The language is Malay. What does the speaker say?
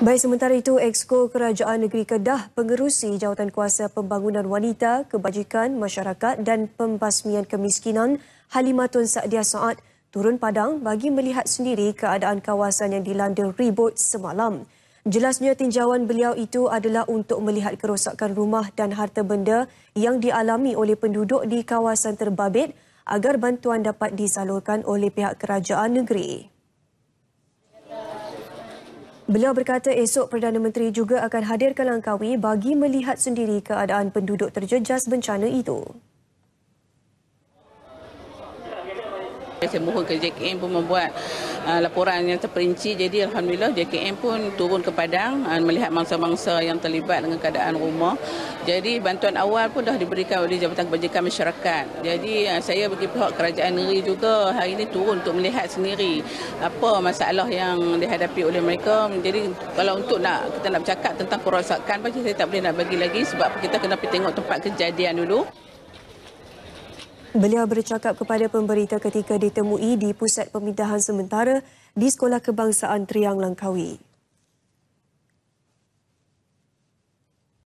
Baik, sementara itu, Exko Kerajaan Negeri Kedah pengerusi jawatan kuasa pembangunan wanita, kebajikan, masyarakat dan pembasmian kemiskinan Halimatun Sa'diah Sa'ad turun padang bagi melihat sendiri keadaan kawasan yang dilanda ribut semalam. Jelasnya tinjauan beliau itu adalah untuk melihat kerosakan rumah dan harta benda yang dialami oleh penduduk di kawasan terbabit agar bantuan dapat disalurkan oleh pihak kerajaan negeri. Beliau berkata esok Perdana Menteri juga akan hadir ke Langkawi bagi melihat sendiri keadaan penduduk terjejas bencana itu. Saya mohon ke JKM pun membuat Ah, laporan yang terperinci. Jadi alhamdulillah JKM pun turun ke Padang ah, melihat mangsa-mangsa yang terlibat dengan keadaan rumah. Jadi bantuan awal pun dah diberikan oleh Jabatan Kebajikan Masyarakat. Jadi ah, saya bagi pihak kerajaan negeri juga hari ini turun untuk melihat sendiri apa masalah yang dihadapi oleh mereka. Jadi kalau untuk nak kita nak bercakap tentang kerosakan pasti saya tak boleh nak bagi lagi sebab kita kena pergi tengok tempat kejadian dulu. Beliau bercakap kepada pemberita ketika ditemui di Pusat Pemindahan Sementara di Sekolah Kebangsaan Triang Langkawi.